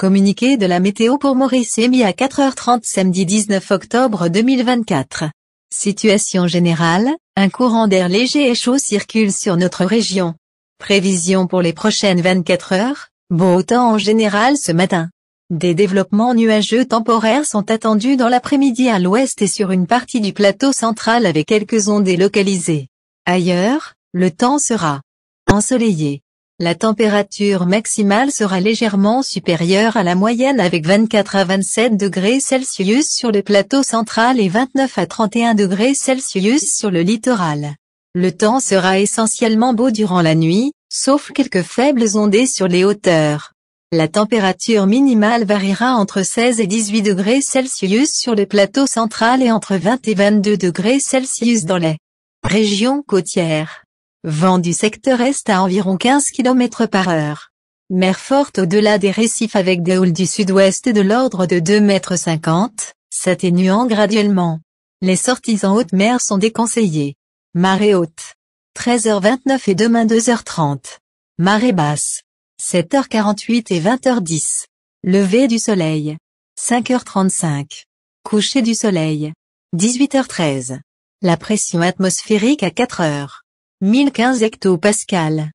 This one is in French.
Communiqué de la météo pour Maurice émis à 4h30 samedi 19 octobre 2024. Situation générale, un courant d'air léger et chaud circule sur notre région. Prévision pour les prochaines 24 heures, beau temps en général ce matin. Des développements nuageux temporaires sont attendus dans l'après-midi à l'ouest et sur une partie du plateau central avec quelques ondes délocalisées. Ailleurs, le temps sera ensoleillé. La température maximale sera légèrement supérieure à la moyenne avec 24 à 27 degrés Celsius sur le plateau central et 29 à 31 degrés Celsius sur le littoral. Le temps sera essentiellement beau durant la nuit, sauf quelques faibles ondées sur les hauteurs. La température minimale variera entre 16 et 18 degrés Celsius sur le plateau central et entre 20 et 22 degrés Celsius dans les régions côtières. Vent du secteur est à environ 15 km par heure. Mer forte au-delà des récifs avec des houles du sud-ouest de l'ordre de 2,50 m, s'atténuant graduellement. Les sorties en haute mer sont déconseillées. Marée haute. 13h29 et demain 2h30. Marée basse. 7h48 et 20h10. Levé du soleil. 5h35. Coucher du soleil. 18h13. La pression atmosphérique à 4h. 1015 hectopascal.